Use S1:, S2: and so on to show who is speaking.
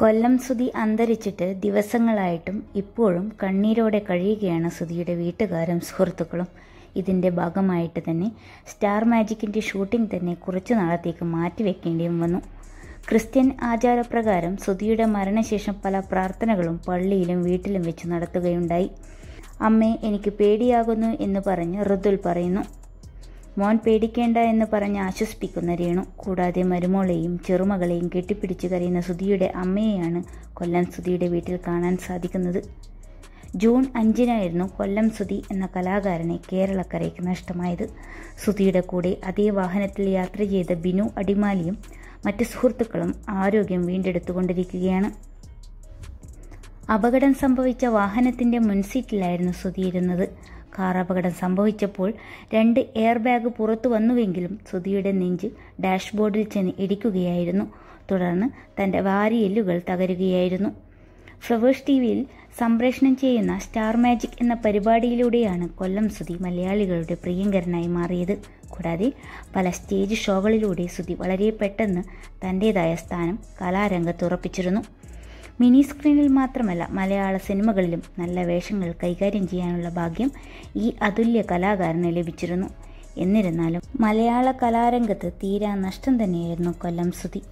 S1: കൊല്ലം സുധി അന്തരിച്ചിട്ട് ദിവസങ്ങളായിട്ടും ഇപ്പോഴും കണ്ണീരോടെ കഴിയുകയാണ് സുധിയുടെ വീട്ടുകാരും സുഹൃത്തുക്കളും ഇതിൻ്റെ ഭാഗമായിട്ട് തന്നെ സ്റ്റാർ മാജിക്കിൻ്റെ ഷൂട്ടിംഗ് തന്നെ കുറച്ചു നാളത്തേക്ക് മാറ്റിവെക്കേണ്ടിയും വന്നു ക്രിസ്ത്യൻ ആചാരപ്രകാരം സുധിയുടെ മരണശേഷം പല പ്രാർത്ഥനകളും പള്ളിയിലും വീട്ടിലും വെച്ച് നടത്തുകയുണ്ടായി അമ്മേ എനിക്ക് പേടിയാകുന്നു എന്ന് പറഞ്ഞ് ഋതുൽ പറയുന്നു മോൻ പേടിക്കേണ്ട എന്ന് പറഞ്ഞ് ആശ്വസിപ്പിക്കുന്ന രേണു കൂടാതെ മരുമോളെയും ചെറുമകളെയും കെട്ടിപ്പിടിച്ച് കരയുന്ന സുധിയുടെ അമ്മയെയാണ് കൊല്ലം സുധിയുടെ വീട്ടിൽ കാണാൻ സാധിക്കുന്നത് ജൂൺ അഞ്ചിനായിരുന്നു കൊല്ലം സുധി എന്ന കലാകാരനെ കേരളക്കരയ്ക്ക് നഷ്ടമായത് സുധിയുടെ കൂടെ അതേ വാഹനത്തിൽ യാത്ര ചെയ്ത ബിനു അടിമാലിയും മറ്റ് സുഹൃത്തുക്കളും ആരോഗ്യം വീണ്ടെടുത്തുകൊണ്ടിരിക്കുകയാണ് അപകടം സംഭവിച്ച വാഹനത്തിൻ്റെ മുൻസീറ്റിലായിരുന്നു സുധി ഇരുന്നത് കാർ അപകടം സംഭവിച്ചപ്പോൾ രണ്ട് എയർ ബാഗ് പുറത്തു വന്നുവെങ്കിലും സുധിയുടെ നെഞ്ച് ഡാഷ്ബോർഡിൽ ചെന്ന് ഇടിക്കുകയായിരുന്നു തുടർന്ന് തൻ്റെ വാരിയെല്ലുകൾ തകരുകയായിരുന്നു ഫ്ലവേഴ്സ് ടി വിയിൽ സംപ്രേഷണം ചെയ്യുന്ന സ്റ്റാർ മാജിക് എന്ന പരിപാടിയിലൂടെയാണ് കൊല്ലം സുധി മലയാളികളുടെ പ്രിയങ്കരനായി മാറിയത് കൂടാതെ പല സ്റ്റേജ് ഷോകളിലൂടെ സുധി വളരെ പെട്ടെന്ന് തൻ്റേതായ സ്ഥാനം കലാരംഗത്ത് ഉറപ്പിച്ചിരുന്നു മിനി സ്ക്രീനിൽ മാത്രമല്ല മലയാള സിനിമകളിലും നല്ല വേഷങ്ങൾ കൈകാര്യം ചെയ്യാനുള്ള ഭാഗ്യം ഈ അതുല്യ കലാകാരന് ലഭിച്ചിരുന്നു എന്നിരുന്നാലും മലയാള കലാരംഗത്ത് തീരാ നഷ്ടം തന്നെയായിരുന്നു കൊല്ലം സുതി